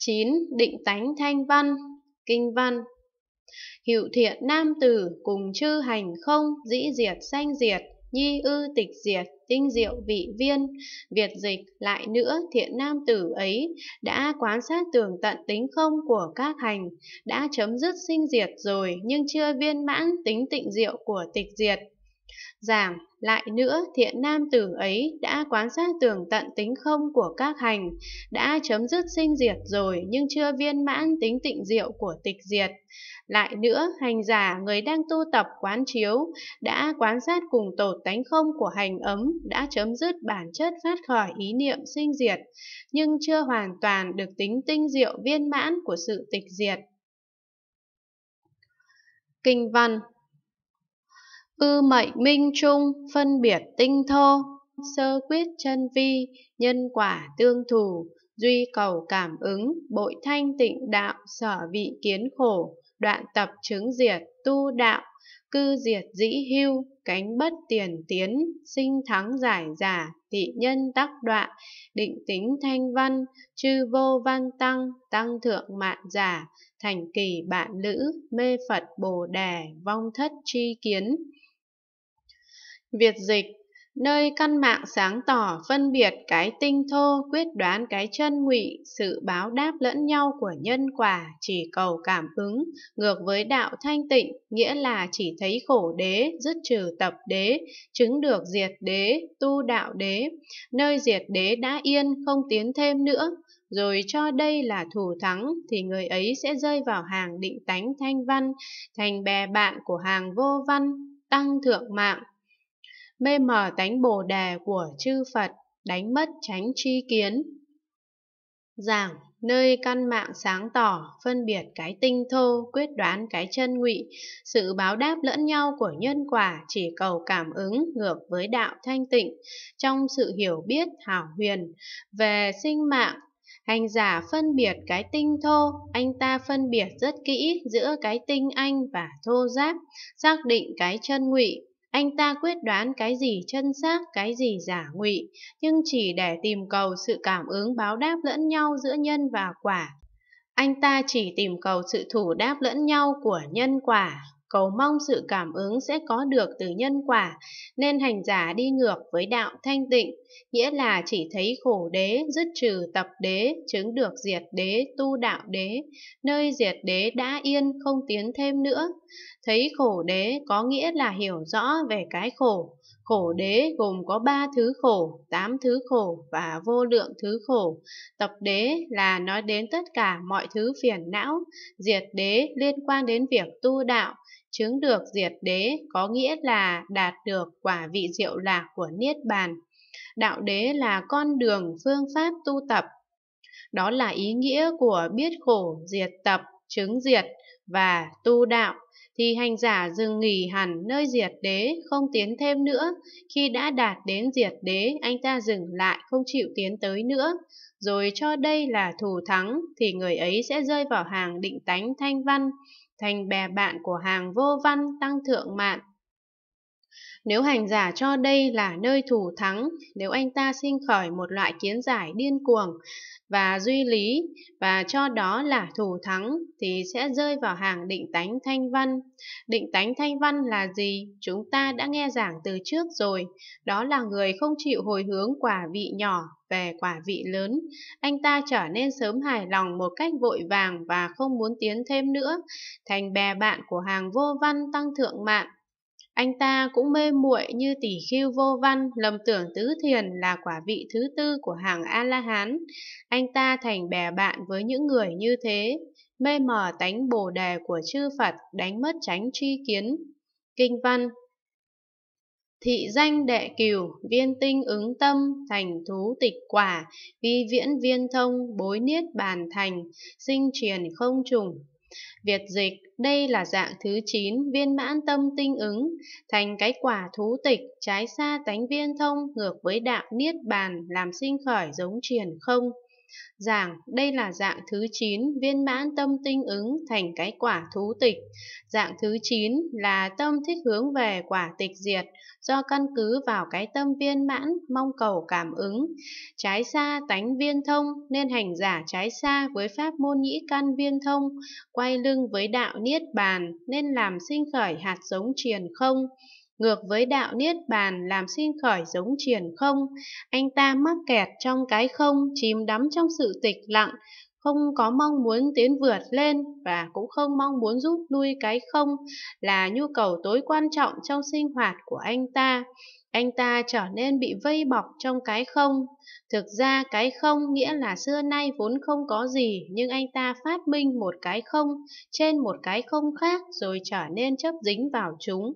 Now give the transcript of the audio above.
9. Định tánh thanh văn, kinh văn Hiệu thiện nam tử cùng chư hành không, dĩ diệt sanh diệt, nhi ư tịch diệt, tinh diệu vị viên. Việt dịch lại nữa thiện nam tử ấy đã quan sát tường tận tính không của các hành, đã chấm dứt sinh diệt rồi nhưng chưa viên mãn tính tịnh diệu của tịch diệt giảng lại nữa thiện nam tử ấy đã quán sát tường tận tính không của các hành, đã chấm dứt sinh diệt rồi nhưng chưa viên mãn tính tịnh diệu của tịch diệt. Lại nữa, hành giả người đang tu tập quán chiếu, đã quán sát cùng tổ tánh không của hành ấm, đã chấm dứt bản chất phát khỏi ý niệm sinh diệt, nhưng chưa hoàn toàn được tính tinh diệu viên mãn của sự tịch diệt. Kinh văn ư mệnh minh trung phân biệt tinh thô sơ quyết chân vi nhân quả tương thủ duy cầu cảm ứng bội thanh tịnh đạo sở vị kiến khổ đoạn tập chứng diệt tu đạo cư diệt dĩ hưu cánh bất tiền tiến sinh thắng giải giả tị nhân tắc đoạn định tính thanh văn chư vô văn tăng tăng thượng mạn giả thành kỳ bạn lữ mê phật bồ đề vong thất tri kiến Việt dịch, nơi căn mạng sáng tỏ phân biệt cái tinh thô quyết đoán cái chân ngụy, sự báo đáp lẫn nhau của nhân quả chỉ cầu cảm ứng, ngược với đạo thanh tịnh, nghĩa là chỉ thấy khổ đế, dứt trừ tập đế, chứng được diệt đế, tu đạo đế, nơi diệt đế đã yên, không tiến thêm nữa, rồi cho đây là thủ thắng thì người ấy sẽ rơi vào hàng định tánh thanh văn, thành bè bạn của hàng vô văn, tăng thượng mạng, mê mờ tánh bồ đề của chư Phật, đánh mất tránh tri kiến. Giảng, nơi căn mạng sáng tỏ, phân biệt cái tinh thô, quyết đoán cái chân ngụy, sự báo đáp lẫn nhau của nhân quả chỉ cầu cảm ứng ngược với đạo thanh tịnh, trong sự hiểu biết hảo huyền về sinh mạng Hành giả phân biệt cái tinh thô, anh ta phân biệt rất kỹ giữa cái tinh anh và thô giáp, xác định cái chân ngụy, anh ta quyết đoán cái gì chân xác, cái gì giả ngụy, nhưng chỉ để tìm cầu sự cảm ứng báo đáp lẫn nhau giữa nhân và quả. Anh ta chỉ tìm cầu sự thủ đáp lẫn nhau của nhân quả, cầu mong sự cảm ứng sẽ có được từ nhân quả, nên hành giả đi ngược với đạo thanh tịnh, nghĩa là chỉ thấy khổ đế, dứt trừ tập đế, chứng được diệt đế, tu đạo đế, nơi diệt đế đã yên không tiến thêm nữa. Thấy khổ đế có nghĩa là hiểu rõ về cái khổ, Khổ đế gồm có ba thứ khổ, tám thứ khổ và vô lượng thứ khổ. Tập đế là nói đến tất cả mọi thứ phiền não. Diệt đế liên quan đến việc tu đạo. Chứng được diệt đế có nghĩa là đạt được quả vị diệu lạc của Niết Bàn. Đạo đế là con đường phương pháp tu tập. Đó là ý nghĩa của biết khổ, diệt tập, chứng diệt và tu đạo thì hành giả dừng nghỉ hẳn nơi diệt đế, không tiến thêm nữa. Khi đã đạt đến diệt đế, anh ta dừng lại, không chịu tiến tới nữa. Rồi cho đây là thủ thắng, thì người ấy sẽ rơi vào hàng định tánh thanh văn, thành bè bạn của hàng vô văn tăng thượng mạn. Nếu hành giả cho đây là nơi thủ thắng, nếu anh ta sinh khỏi một loại kiến giải điên cuồng và duy lý và cho đó là thủ thắng thì sẽ rơi vào hàng định tánh thanh văn. Định tánh thanh văn là gì? Chúng ta đã nghe giảng từ trước rồi. Đó là người không chịu hồi hướng quả vị nhỏ về quả vị lớn. Anh ta trở nên sớm hài lòng một cách vội vàng và không muốn tiến thêm nữa, thành bè bạn của hàng vô văn tăng thượng mạng anh ta cũng mê muội như tỷ khiêu vô văn, lầm tưởng tứ thiền là quả vị thứ tư của hàng A-la-hán. Anh ta thành bè bạn với những người như thế, mê mờ tánh bồ đề của chư Phật, đánh mất tránh tri kiến. Kinh văn Thị danh đệ cửu, viên tinh ứng tâm, thành thú tịch quả, vi viễn viên thông, bối niết bàn thành, sinh triền không trùng, Việt dịch, đây là dạng thứ 9 viên mãn tâm tinh ứng, thành cái quả thú tịch, trái xa tánh viên thông ngược với đạo niết bàn làm sinh khởi giống truyền không. Giảng, đây là dạng thứ 9 viên mãn tâm tinh ứng thành cái quả thú tịch. Dạng thứ 9 là tâm thích hướng về quả tịch diệt, do căn cứ vào cái tâm viên mãn mong cầu cảm ứng. Trái xa tánh viên thông nên hành giả trái xa với pháp môn nhĩ căn viên thông, quay lưng với đạo niết bàn nên làm sinh khởi hạt giống triền không ngược với đạo niết bàn làm sinh khởi giống triển không, anh ta mắc kẹt trong cái không, chìm đắm trong sự tịch lặng, không có mong muốn tiến vượt lên và cũng không mong muốn rút lui cái không là nhu cầu tối quan trọng trong sinh hoạt của anh ta. Anh ta trở nên bị vây bọc trong cái không. Thực ra cái không nghĩa là xưa nay vốn không có gì nhưng anh ta phát minh một cái không trên một cái không khác rồi trở nên chấp dính vào chúng.